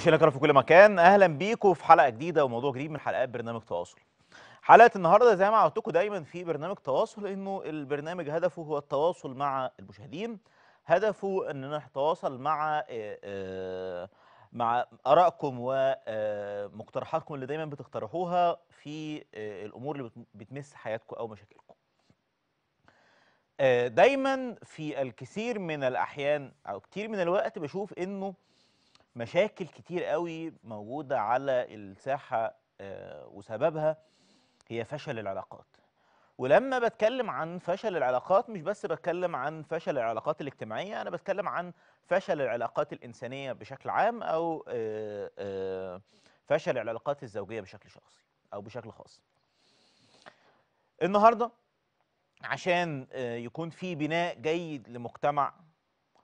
وشيلة كرة في كل مكان اهلا بيكم في حلقه جديده وموضوع جديد من حلقات برنامج تواصل حلقه النهارده زي ما عودتكم دايما في برنامج تواصل انه البرنامج هدفه هو التواصل مع المشاهدين هدفه ان نتواصل مع آه، آه، مع ارائكم ومقترحاتكم آه، اللي دايما بتقترحوها في الامور اللي بتمس حياتكم او مشاكلكم دايما في الكثير من الاحيان او كتير من الوقت بشوف انه مشاكل كتير قوي موجودة على الساحة آه، وسببها هي فشل العلاقات ولما بتكلم عن فشل العلاقات مش بس بتكلم عن فشل العلاقات الاجتماعية أنا بتكلم عن فشل العلاقات الإنسانية بشكل عام أو آه، آه، فشل العلاقات الزوجية بشكل شخصي أو بشكل خاص النهاردة عشان يكون في بناء جيد لمجتمع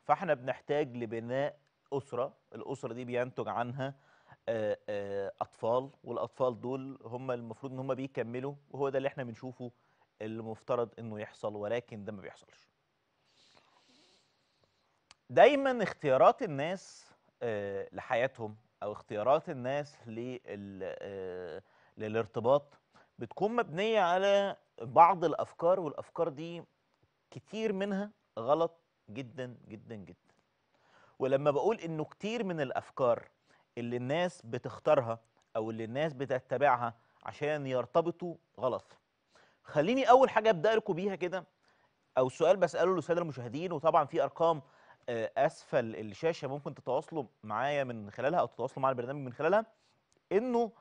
فاحنا بنحتاج لبناء اسره الاسره دي بينتج عنها اطفال والاطفال دول هم المفروض ان هم بيكملوا وهو ده اللي احنا بنشوفه المفترض انه يحصل ولكن ده ما بيحصلش دايما اختيارات الناس لحياتهم او اختيارات الناس للارتباط بتكون مبنيه على بعض الافكار والافكار دي كتير منها غلط جدا جدا جدا ولما بقول انه كتير من الافكار اللي الناس بتختارها او اللي الناس بتتبعها عشان يرتبطوا غلط خليني اول حاجه ابدا لكم بيها كده او سؤال بساله للساده المشاهدين وطبعا في ارقام آه، اسفل الشاشه ممكن تتواصلوا معايا من خلالها او تتواصلوا مع البرنامج من خلالها انه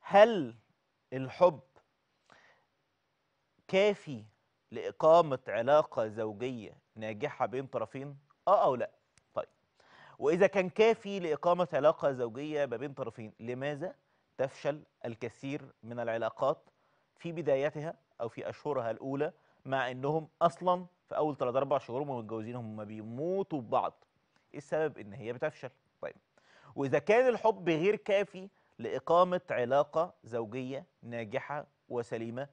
هل الحب كافي لاقامه علاقه زوجيه ناجحه بين طرفين اه او لا وإذا كان كافي لإقامة علاقة زوجية ما بين طرفين لماذا تفشل الكثير من العلاقات في بدايتها أو في أشهرها الأولى مع أنهم أصلا في أول 3 أربع شهور هم متجوزين هم بيموتوا ببعض إيه السبب إن هي بتفشل طيب وإذا كان الحب غير كافي لإقامة علاقة زوجية ناجحة وسليمة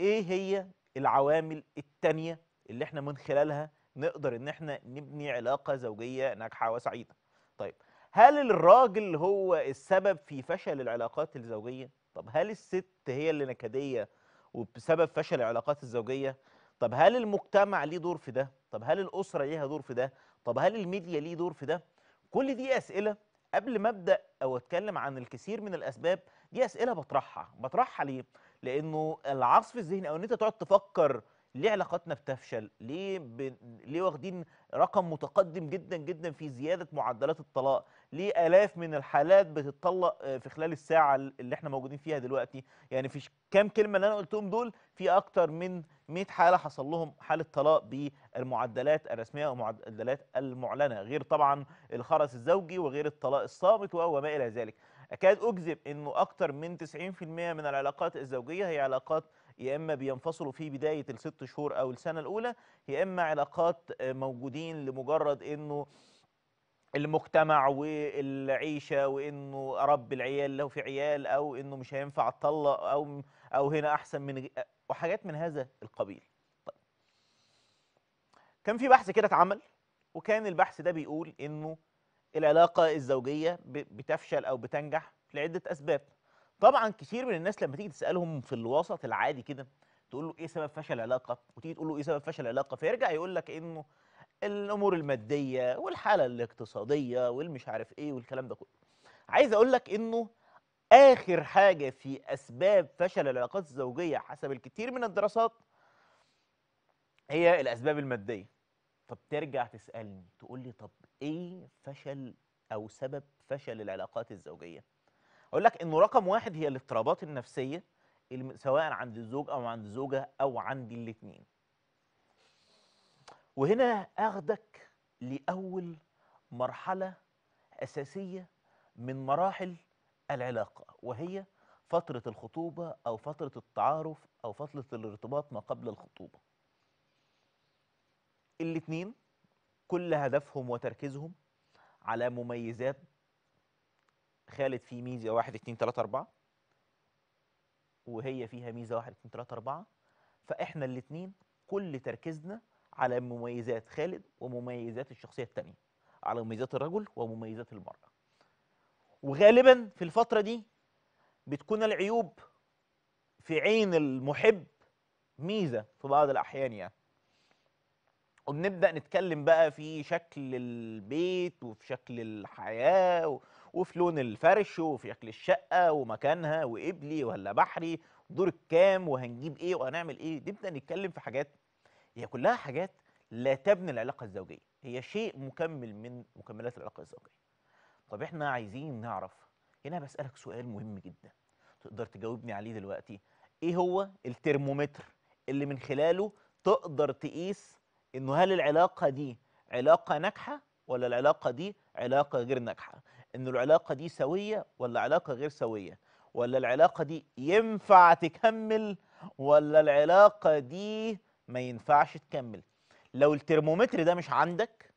إيه هي العوامل التانية اللي إحنا من خلالها نقدر ان احنا نبني علاقه زوجيه ناجحه وسعيده طيب هل الراجل هو السبب في فشل العلاقات الزوجيه طب هل الست هي اللي نكديه وبسبب فشل العلاقات الزوجيه طب هل المجتمع ليه دور في ده طب هل الاسره ليها دور في ده طب هل الميديا ليه دور في ده كل دي اسئله قبل ما ابدا او اتكلم عن الكثير من الاسباب دي اسئله بطرحها بطرحها ليه لانه العصف الذهني او ان انت تقعد تفكر ليه علاقاتنا بتفشل ليه ب... ليه واخدين رقم متقدم جدا جدا في زياده معدلات الطلاق ليه الاف من الحالات بتتطلق آه، في خلال الساعه اللي احنا موجودين فيها دلوقتي يعني في كام كلمه اللي انا قلتهم دول في اكتر من 100 حاله حصل لهم حاله طلاق بالمعدلات الرسميه والمعدلات المعلنه غير طبعا الخرس الزوجي وغير الطلاق الصامت وما الى ذلك اكاد اجزم انه اكتر من 90% من العلاقات الزوجيه هي علاقات يا اما بينفصلوا في بدايه الست شهور او السنه الاولى يا اما علاقات آه، موجودين لمجرد انه المجتمع والعيشه وانه رب العيال لو في عيال او انه مش هينفع اتطلق او او هنا احسن من وحاجات من هذا القبيل طيب. كان في بحث كده اتعمل وكان البحث ده بيقول انه العلاقه الزوجيه بتفشل او بتنجح لعده اسباب طبعا كتير من الناس لما تيجي تسالهم في الوسط العادي كده تقول له ايه سبب فشل العلاقه وتيجي تقول له ايه سبب فشل العلاقه فيرجع يقول لك انه الامور الماديه والحاله الاقتصاديه والمش عارف ايه والكلام ده كله عايز اقول لك انه اخر حاجه في اسباب فشل العلاقات الزوجيه حسب الكثير من الدراسات هي الاسباب الماديه طب ترجع تسالني تقول لي طب ايه فشل او سبب فشل العلاقات الزوجيه اقول لك انه رقم واحد هي الاضطرابات النفسيه سواء عند الزوج او عند الزوجه او عند الاثنين وهنا اخدك لاول مرحله اساسيه من مراحل العلاقه وهي فتره الخطوبه او فتره التعارف او فتره الارتباط ما قبل الخطوبه الاثنين كل هدفهم وتركيزهم على مميزات خالد فيه ميزه 1 2 3 4 وهي فيها ميزه 1 2 3 4 فاحنا الاثنين كل تركيزنا على مميزات خالد ومميزات الشخصيه الثانيه على مميزات الرجل ومميزات المراه وغالبا في الفتره دي بتكون العيوب في عين المحب ميزه في بعض الاحيان يعني وبنبدا نتكلم بقى في شكل البيت وفي شكل الحياه وفي لون الفرش وفي شكل الشقه ومكانها وابلي ولا بحري دور الكام وهنجيب ايه وهنعمل ايه نبدا نتكلم في حاجات هي كلها حاجات لا تبني العلاقه الزوجيه هي شيء مكمل من مكملات العلاقه الزوجيه طب احنا عايزين نعرف هنا بسالك سؤال مهم جدا تقدر تجاوبني عليه دلوقتي ايه هو الترمومتر اللي من خلاله تقدر تقيس انه هل العلاقه دي علاقه ناجحه ولا العلاقه دي علاقه غير ناجحه ان العلاقه دي سويه ولا علاقه غير سويه ولا العلاقه دي ينفع تكمل ولا العلاقه دي ما ينفعش تكمل لو الترمومتر ده مش عندك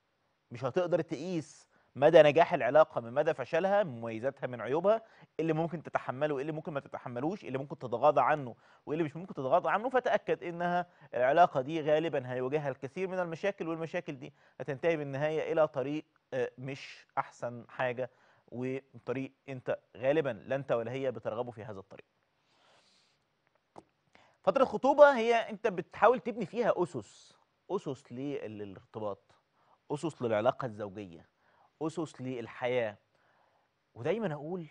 مش هتقدر تقيس مدى نجاح العلاقه من مدى فشلها من مميزاتها من عيوبها إيه اللي ممكن تتحمله وايه اللي ممكن ما تتحملوش إيه اللي ممكن تتغاضى عنه وايه اللي مش ممكن تتغاضى عنه فتاكد انها العلاقه دي غالبا هيواجهها الكثير من المشاكل والمشاكل دي هتنتهي بالنهايه الى طريق آه، مش احسن حاجه وطريق انت غالبا لا انت ولا هي بترغبوا في هذا الطريق فترة الخطوبة هي انت بتحاول تبني فيها اسس اسس للارتباط اسس للعلاقة الزوجية اسس للحياة ودايما اقول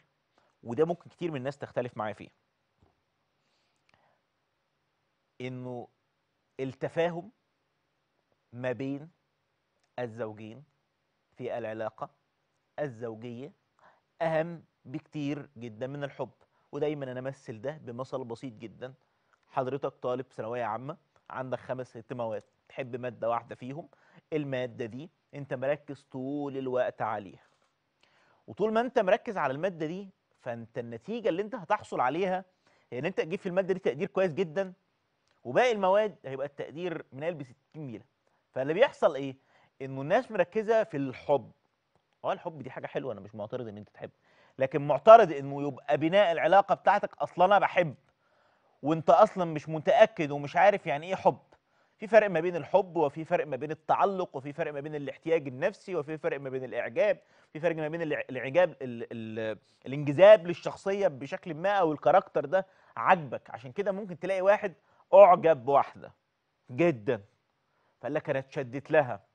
وده ممكن كتير من الناس تختلف معايا فيه انه التفاهم ما بين الزوجين في العلاقة الزوجية اهم بكتير جدا من الحب ودايما انا امثل ده بمثل بسيط جدا حضرتك طالب ثانويه عامه عندك خمس ست مواد تحب ماده واحده فيهم الماده دي انت مركز طول الوقت عليها وطول ما انت مركز على الماده دي فانت النتيجه اللي انت هتحصل عليها هي ان انت تجيب في الماده دي تقدير كويس جدا وباقي المواد هيبقى التقدير من قلب 60 ميله فاللي بيحصل ايه انه الناس مركزه في الحب اه الحب دي حاجه حلوه انا مش معترض ان انت تحب لكن معترض انه يبقى بناء العلاقه بتاعتك اصلا انا بحب وانت اصلا مش متاكد ومش عارف يعني ايه حب في فرق ما بين الحب وفي فرق ما بين التعلق وفي فرق ما بين الاحتياج النفسي وفي فرق ما بين الاعجاب في فرق ما بين الاعجاب الانجذاب للشخصيه بشكل ما او الكاركتر ده عاجبك عشان كده ممكن تلاقي واحد اعجب بواحده جدا فقال لك انا اتشدت لها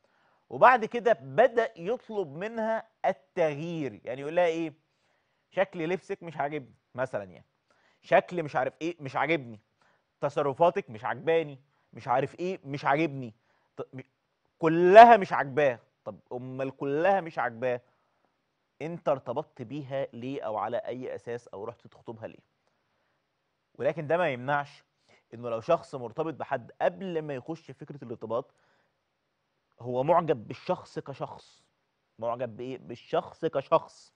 وبعد كده بدا يطلب منها التغيير يعني يقول لها ايه شكل لبسك مش عاجبني مثلا يعني شكل مش عارف ايه مش عاجبني تصرفاتك مش عجباني مش عارف ايه مش عاجبني كلها مش عاجباه طب امال كلها مش عاجباه انت ارتبطت بيها ليه او على اي اساس او رحت تخطبها ليه ولكن ده ما يمنعش انه لو شخص مرتبط بحد قبل ما يخش فكره الارتباط هو معجب بالشخص كشخص معجب بايه بالشخص كشخص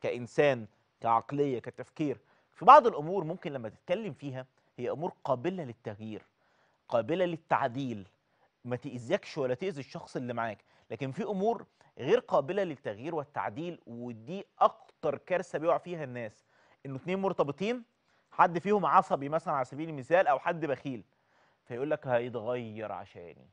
كانسان كعقليه كتفكير في بعض الامور ممكن لما تتكلم فيها هي امور قابله للتغيير قابله للتعديل ما تاذيكش ولا تاذي الشخص اللي معاك لكن في امور غير قابله للتغيير والتعديل ودي اكتر كارثه بيقع فيها الناس انه اتنين مرتبطين حد فيهم عصبي مثلا على سبيل المثال او حد بخيل فيقول لك هيتغير عشاني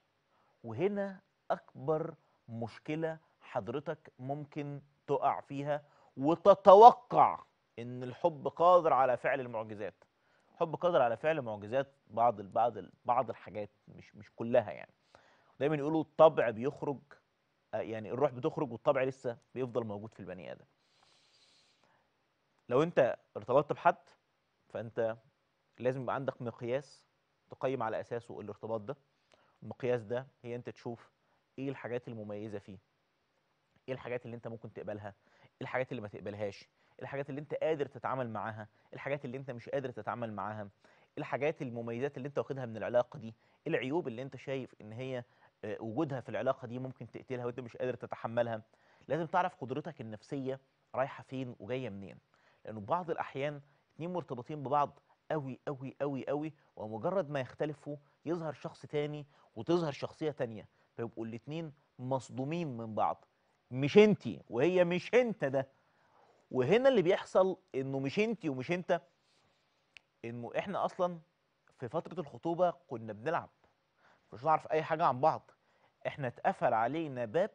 وهنا اكبر مشكله حضرتك ممكن تقع فيها وتتوقع ان الحب قادر على فعل المعجزات الحب قادر على فعل معجزات بعض بعض بعض الحاجات مش مش كلها يعني دايما يقولوا الطبع بيخرج آه، يعني الروح بتخرج والطبع لسه بيفضل موجود في البني ادم لو انت ارتبطت بحد فانت لازم يبقى عندك مقياس تقيم على اساسه الارتباط ده المقياس ده هي انت تشوف ايه الحاجات المميزه فيه ايه الحاجات اللي انت ممكن تقبلها ايه الحاجات اللي ما تقبلهاش الحاجات اللي انت قادر تتعامل معاها الحاجات اللي انت مش قادر تتعامل معاها الحاجات المميزات اللي انت واخدها من العلاقه دي العيوب اللي انت شايف ان هي آه، وجودها في العلاقه دي ممكن تقتلها وانت مش قادر تتحملها لازم تعرف قدرتك النفسيه رايحه فين وجايه منين لانه بعض الاحيان اتنين مرتبطين ببعض قوي قوي قوي قوي ومجرد ما يختلفوا يظهر شخص تاني وتظهر شخصيه تانيه فيبقوا الاثنين مصدومين من بعض مش انت وهي مش انت ده وهنا اللي بيحصل انه مش انت ومش انت انه احنا اصلا في فتره الخطوبه كنا بنلعب مش نعرف اي حاجه عن بعض احنا اتقفل علينا باب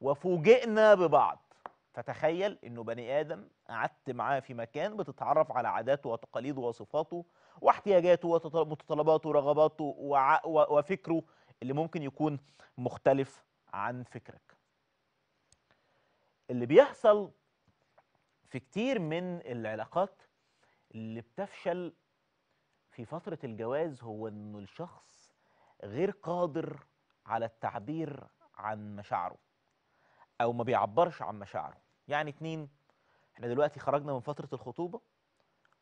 وفوجئنا ببعض فتخيل انه بني ادم قعدت معاه في مكان بتتعرف على عاداته وتقاليده وصفاته واحتياجاته ومتطلباته ورغباته وفكره اللي ممكن يكون مختلف عن فكرك اللي بيحصل في كتير من العلاقات اللي بتفشل في فترة الجواز هو انه الشخص غير قادر على التعبير عن مشاعره او ما بيعبرش عن مشاعره يعني اتنين احنا دلوقتي خرجنا من فترة الخطوبة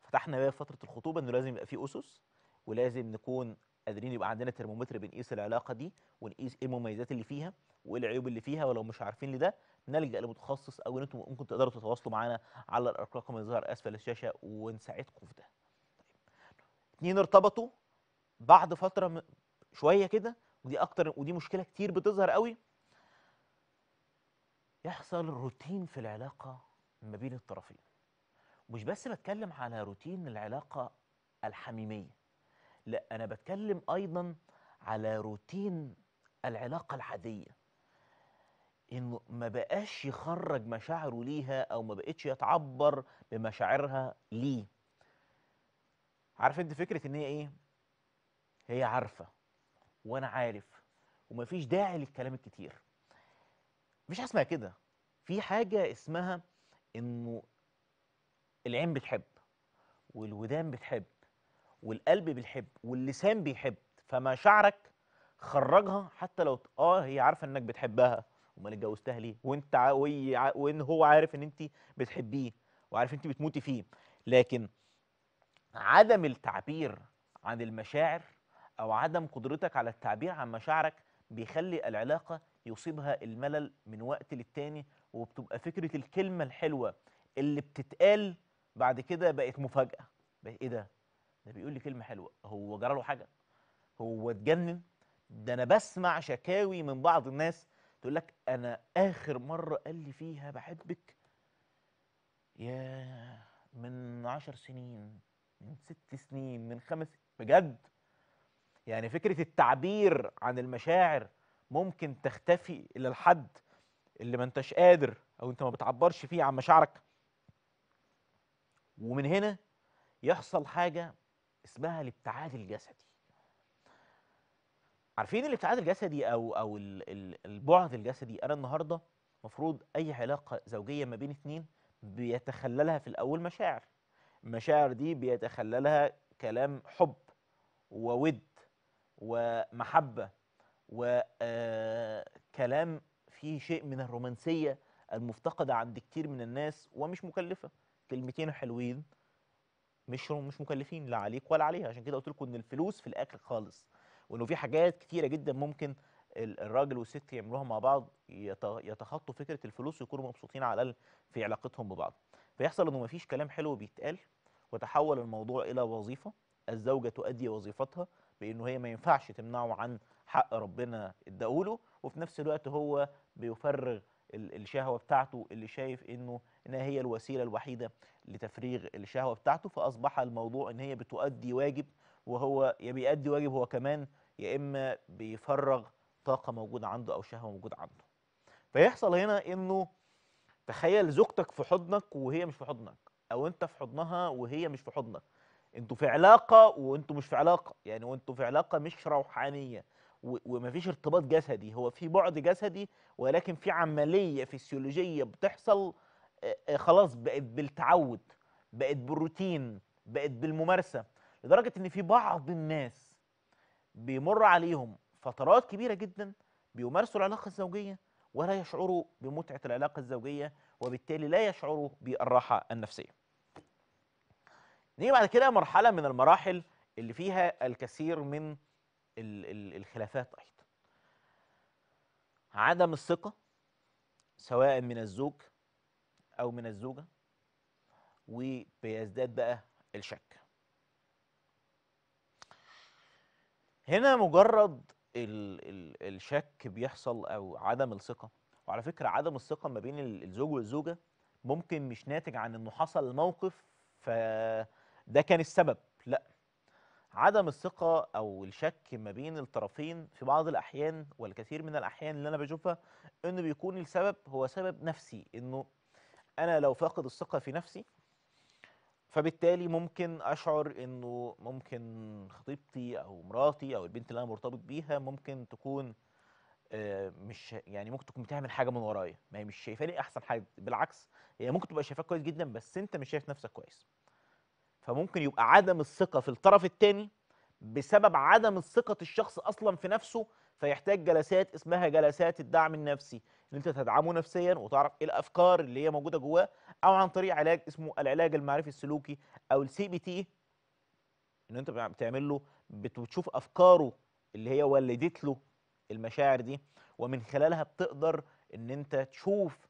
فتحنا بقى فترة الخطوبة انه لازم يبقى فيه اسس ولازم نكون قادرين يبقى عندنا ترمومتر بنقيس العلاقه دي ونقيس ايه المميزات اللي فيها وايه العيوب اللي فيها ولو مش عارفين لده نلجا لمتخصص او انتم ممكن تقدروا تتواصلوا معانا على الارقام اللي ظهر اسفل الشاشه ونساعدكم في ده. طيب، اتنين ارتبطوا بعد فتره شويه كده ودي اكتر ودي مشكله كتير بتظهر قوي يحصل روتين في العلاقه ما بين الطرفين. مش بس بتكلم على روتين العلاقه الحميميه لا أنا بتكلم أيضا على روتين العلاقة العادية إنه ما بقاش يخرج مشاعره ليها أو ما بقتش يتعبر بمشاعرها ليه عارف أنت فكرة إن هي إيه؟ هي عارفة وأنا عارف ومفيش داعي للكلام الكتير مفيش حاجة اسمها كده في حاجة اسمها إنه العين بتحب والودان بتحب والقلب بيحب واللسان بيحب فمشاعرك خرجها حتى لو اه هي عارفه انك بتحبها امال اتجوزتها ليه وانت ع... وان هو عارف ان انت بتحبيه وعارف انت بتموتي فيه لكن عدم التعبير عن المشاعر او عدم قدرتك على التعبير عن مشاعرك بيخلي العلاقه يصيبها الملل من وقت للتاني وبتبقى فكره الكلمه الحلوه اللي بتتقال بعد كده بقت مفاجاه بقى ايه ده ده بيقول لي كلمه حلوه هو جرى له حاجه هو اتجنن ده انا بسمع شكاوي من بعض الناس تقول لك انا اخر مره قال لي فيها بحبك يا من عشر سنين من ست سنين من خمس بجد يعني فكره التعبير عن المشاعر ممكن تختفي الى الحد اللي ما انتش قادر او انت ما بتعبرش فيه عن مشاعرك ومن هنا يحصل حاجه اسمها الابتعاد الجسدي عارفين الابتعاد الجسدي او او البعد الجسدي انا النهارده مفروض اي علاقه زوجيه ما بين اثنين بيتخللها في الاول مشاعر المشاعر دي بيتخللها كلام حب وود ومحبه وكلام آه، فيه شيء من الرومانسيه المفتقده عند كتير من الناس ومش مكلفه كلمتين حلوين مش مش مكلفين لا عليك ولا عليها عشان كده قلت لكم ان الفلوس في الاخر خالص وانه في حاجات كتيره جدا ممكن الراجل والست يعملوها مع بعض يتخطوا فكره الفلوس ويكونوا مبسوطين على الاقل في علاقتهم ببعض فيحصل انه مفيش كلام حلو بيتقال وتحول الموضوع الى وظيفه الزوجه تؤدي وظيفتها بانه هي ما ينفعش تمنعه عن حق ربنا اداهوله وفي نفس الوقت هو بيفرغ الشهوه بتاعته اللي شايف انه انها هي الوسيله الوحيده لتفريغ الشهوه بتاعته فاصبح الموضوع ان هي بتؤدي واجب وهو يا بيؤدي واجب هو كمان يا اما بيفرغ طاقه موجوده عنده او شهوه موجوده عنده فيحصل هنا انه تخيل زوجتك في حضنك وهي مش في حضنك او انت في حضنها وهي مش في حضنك انتوا في علاقه وانتوا مش في علاقه يعني وانتوا في علاقه مش روحانيه ومفيش ارتباط جسدي هو في بعد جسدي ولكن في عمليه فسيولوجيه بتحصل آه، آه، خلاص بقت بالتعود بقت بالروتين بقت بالممارسه لدرجه ان في بعض الناس بيمر عليهم فترات كبيره جدا بيمارسوا العلاقه الزوجيه ولا يشعروا بمتعه العلاقه الزوجيه وبالتالي لا يشعروا بالراحه النفسيه. نيجي بعد كده مرحله من المراحل اللي فيها الكثير من الخلافات ايضا. عدم الثقه سواء من الزوج او من الزوجه وبيزداد بقى الشك هنا مجرد الـ الـ الشك بيحصل او عدم الثقه وعلى فكره عدم الثقه ما بين الزوج والزوجه ممكن مش ناتج عن انه حصل موقف فده كان السبب لا عدم الثقه او الشك ما بين الطرفين في بعض الاحيان والكثير من الاحيان اللي انا بشوفها انه بيكون السبب هو سبب نفسي انه انا لو فاقد الثقه في نفسي فبالتالي ممكن اشعر انه ممكن خطيبتي او مراتي او البنت اللي انا مرتبط بيها ممكن تكون آه، مش يعني ممكن تكون بتعمل حاجه من ورايا ما هي مش شايفاني احسن حاجه بالعكس هي ممكن تبقى شايفاك كويس جدا بس انت مش شايف نفسك كويس فممكن يبقى عدم الثقه في الطرف الثاني بسبب عدم ثقه الشخص اصلا في نفسه فيحتاج جلسات اسمها جلسات الدعم النفسي ان انت تدعمه نفسيا وتعرف ايه الافكار اللي هي موجوده جواه او عن طريق علاج اسمه العلاج المعرفي السلوكي او السي بي تي ان انت بتعمل له بتشوف افكاره اللي هي ولدت له المشاعر دي ومن خلالها بتقدر ان انت تشوف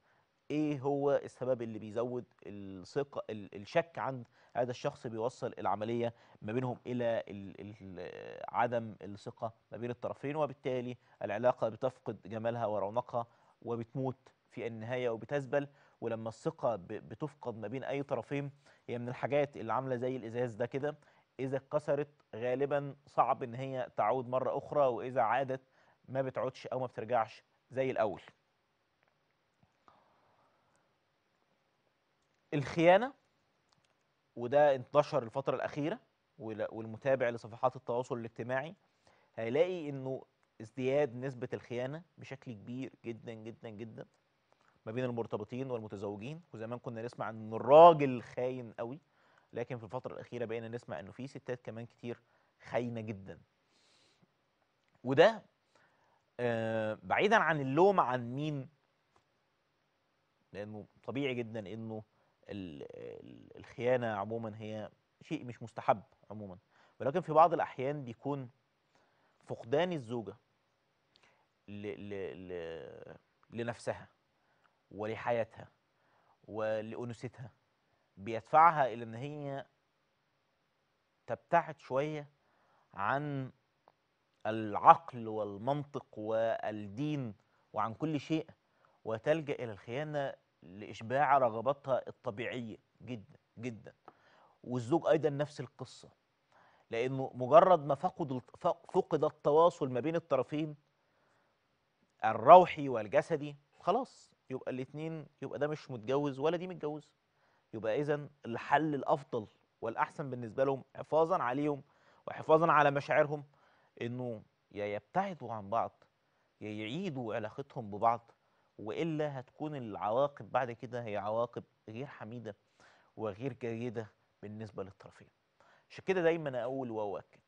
ايه هو السبب اللي بيزود الثقه الشك عند هذا الشخص بيوصل العمليه ما بينهم الى عدم الثقه ما بين الطرفين وبالتالي العلاقه بتفقد جمالها ورونقها وبتموت في النهايه وبتذبل ولما الثقه بتفقد ما بين اي طرفين هي من الحاجات اللي عامله زي الازاز ده كده اذا اتكسرت غالبا صعب ان هي تعود مره اخرى واذا عادت ما بتعودش او ما بترجعش زي الاول الخيانه وده انتشر الفترة الأخيرة والمتابع لصفحات التواصل الاجتماعي هيلاقي إنه ازدياد نسبة الخيانة بشكل كبير جدا جدا جدا ما بين المرتبطين والمتزوجين وزمان كنا نسمع إن الراجل خاين قوي لكن في الفترة الأخيرة بقينا نسمع إنه في ستات كمان كتير خاينة جدا وده آه بعيدا عن اللوم عن مين لأنه طبيعي جدا إنه الخيانه عموما هي شيء مش مستحب عموما ولكن في بعض الاحيان بيكون فقدان الزوجه ل ل ل لنفسها ولحياتها ولانوثتها بيدفعها الى ان هي تبتعد شويه عن العقل والمنطق والدين وعن كل شيء وتلجا الى الخيانه لإشباع رغباتها الطبيعية جدا جدا والزوج أيضا نفس القصة لأنه مجرد ما فقد فقد التواصل ما بين الطرفين الروحي والجسدي خلاص يبقى الاثنين يبقى ده مش متجوز ولا دي متجوزة يبقى إذا الحل الأفضل والأحسن بالنسبة لهم حفاظا عليهم وحفاظا على مشاعرهم إنه يا يبتعدوا عن بعض يا يعيدوا علاقتهم ببعض والا هتكون العواقب بعد كده هي عواقب غير حميده وغير جيده بالنسبه للطرفين عشان كده دايما اقول واؤكد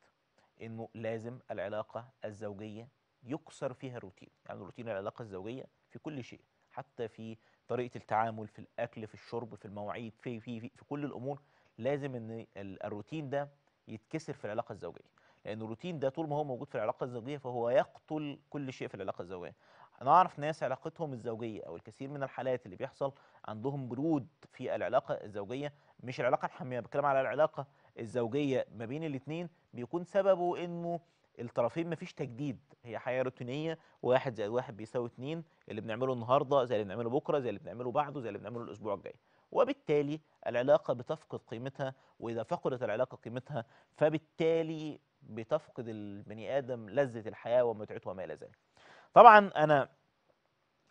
انه لازم العلاقه الزوجيه يكسر فيها الروتين يعني روتين العلاقه الزوجيه في كل شيء حتى في طريقه التعامل في الاكل في الشرب في المواعيد في في في, في كل الامور لازم ان الروتين ده يتكسر في العلاقه الزوجيه لان الروتين ده طول ما هو موجود في العلاقه الزوجيه فهو يقتل كل شيء في العلاقه الزوجيه انا اعرف ناس علاقتهم الزوجيه او الكثير من الحالات اللي بيحصل عندهم برود في العلاقه الزوجيه مش العلاقه الحميميه بتكلم على العلاقه الزوجيه ما بين الاثنين بيكون سببه انه الطرفين مفيش تجديد هي حياه روتينيه واحد زائد واحد بيساوي اتنين اللي بنعمله النهارده زي اللي بنعمله بكره زي اللي بنعمله بعده زي اللي بنعمله الاسبوع الجاي وبالتالي العلاقه بتفقد قيمتها واذا فقدت العلاقه قيمتها فبالتالي بتفقد البني ادم لذه الحياه ومتعته وما الى ذلك طبعا انا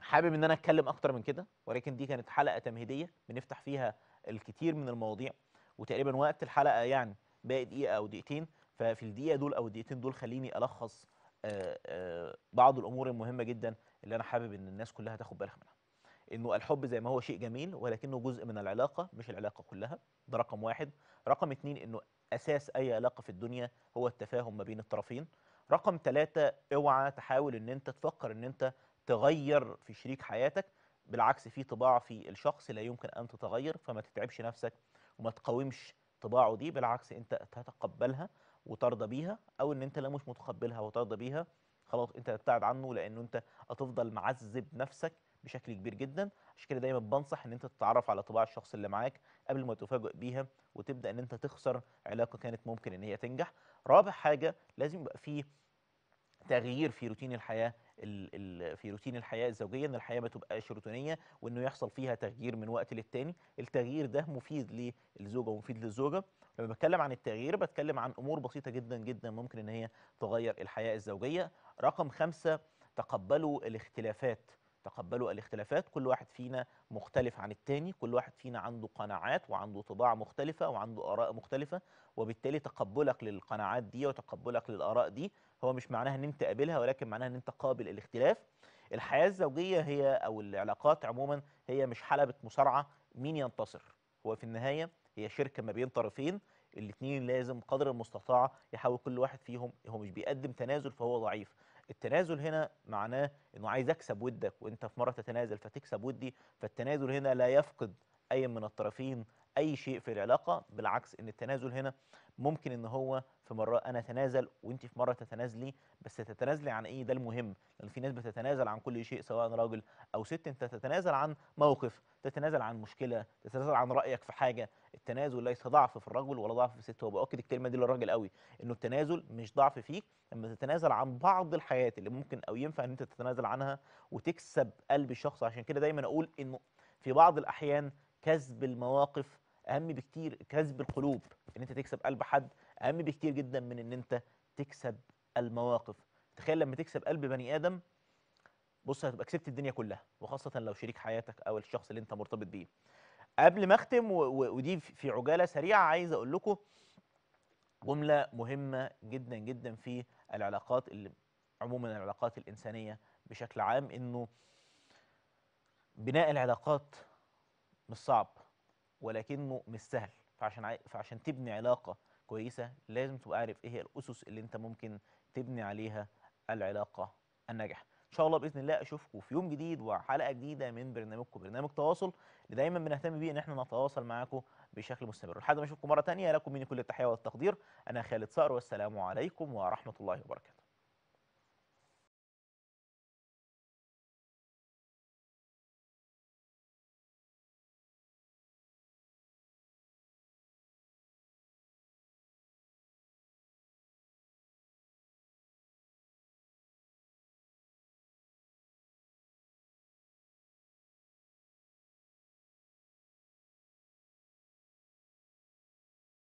حابب ان انا اتكلم اكتر من كده ولكن دي كانت حلقه تمهيديه بنفتح فيها الكثير من المواضيع وتقريبا وقت الحلقه يعني باقي دقيقه او دقيقتين ففي الدقيقه دول او الدقيقتين دول خليني الخص آه، آه، بعض الامور المهمه جدا اللي انا حابب ان الناس كلها تاخد بالها منها انه الحب زي ما هو شيء جميل ولكنه جزء من العلاقه مش العلاقه كلها ده رقم واحد رقم اتنين انه اساس اي علاقه في الدنيا هو التفاهم ما بين الطرفين رقم ثلاثة اوعى تحاول ان انت تفكر ان انت تغير في شريك حياتك بالعكس في طباع في الشخص لا يمكن ان تتغير فما تتعبش نفسك وما تقاومش طباعه دي بالعكس انت تتقبلها وترضى بيها او ان انت لا مش متقبلها وترضى بيها خلاص انت تبتعد عنه لانه انت هتفضل معذب نفسك بشكل كبير جدا عشان كده دايما بنصح ان انت تتعرف على طباع الشخص اللي معاك قبل ما تفاجئ بيها وتبدا ان انت تخسر علاقه كانت ممكن ان هي تنجح رابع حاجه لازم يبقى في تغيير في روتين الحياه في روتين الحياه الزوجيه ان الحياه ما تبقاش روتينيه وانه يحصل فيها تغيير من وقت للتاني التغيير ده مفيد للزوجه ومفيد للزوجه لما بتكلم عن التغيير بتكلم عن امور بسيطه جدا جدا ممكن ان هي تغير الحياه الزوجيه رقم خمسة تقبلوا الاختلافات تقبلوا الاختلافات كل واحد فينا مختلف عن التاني كل واحد فينا عنده قناعات وعنده طباع مختلفة وعنده آراء مختلفة وبالتالي تقبلك للقناعات دي وتقبلك للآراء دي هو مش معناها ان انت قابلها ولكن معناها ان انت قابل الاختلاف الحياة الزوجية هي أو العلاقات عموما هي مش حلبة مصارعة مين ينتصر هو في النهاية هي شركة ما بين طرفين الاثنين لازم قدر المستطاع يحاول كل واحد فيهم هو مش بيقدم تنازل فهو ضعيف التنازل هنا معناه انه عايز اكسب ودك وانت في مره تتنازل فتكسب ودي فالتنازل هنا لا يفقد اي من الطرفين اي شيء في العلاقه بالعكس ان التنازل هنا ممكن ان هو في مره انا اتنازل وانت في مره تتنازلي بس تتنازلي عن ايه ده المهم لان في ناس بتتنازل عن كل شيء سواء راجل او ست انت تتنازل عن موقف تتنازل عن مشكله تتنازل عن رايك في حاجه التنازل ليس ضعف في الرجل ولا ضعف في الست هو باكد الكلمه دي للراجل قوي انه التنازل مش ضعف فيك لما تتنازل عن بعض الحياه اللي ممكن او ينفع ان انت تتنازل عنها وتكسب قلب الشخص عشان كده دايما اقول انه في بعض الاحيان كسب المواقف اهم بكتير كسب القلوب ان انت تكسب قلب حد اهم بكتير جدا من ان انت تكسب المواقف تخيل لما تكسب قلب بني ادم بص هتبقى كسبت الدنيا كلها وخاصه لو شريك حياتك او الشخص اللي انت مرتبط بيه قبل ما اختم ودي في عجاله سريعه عايز اقول لكم جمله مهمه جدا جدا في العلاقات اللي عموما العلاقات الانسانيه بشكل عام انه بناء العلاقات مش صعب ولكنه مش سهل فعشان ع... فعشان تبني علاقه كويسه لازم تبقى عارف ايه هي الاسس اللي انت ممكن تبني عليها العلاقه الناجحه ان شاء الله باذن الله اشوفكم في يوم جديد وحلقه جديده من برنامجكم برنامج تواصل اللي دايما بنهتم بيه ان احنا نتواصل معاكم بشكل مستمر لحد ما اشوفكم مره ثانيه لكم مني كل التحيه والتقدير انا خالد صقر والسلام عليكم ورحمه الله وبركاته